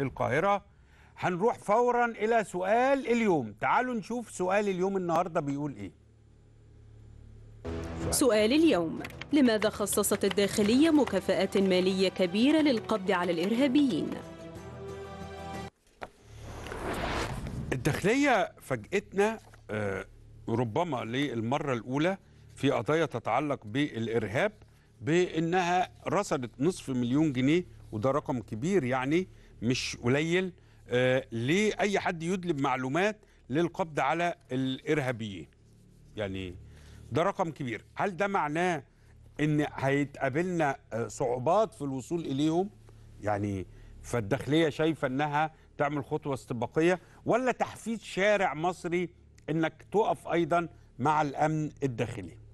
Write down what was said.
القاهرة هنروح فورا إلى سؤال اليوم تعالوا نشوف سؤال اليوم النهاردة بيقول إيه سؤال اليوم لماذا خصصت الداخلية مكافآت مالية كبيرة للقبض على الإرهابيين؟ الداخلية فاجأتنا آه، ربما للمرة الأولى في قضايا تتعلق بالإرهاب بأنها رصدت نصف مليون جنيه وده رقم كبير يعني مش قليل آه، لأي حد يدلب معلومات للقبض على الارهابيين يعني ده رقم كبير هل ده معناه ان هيتقابلنا آه، صعوبات في الوصول اليهم يعني فالداخليه شايفه انها تعمل خطوه استباقيه ولا تحفيز شارع مصري انك تقف ايضا مع الامن الداخلي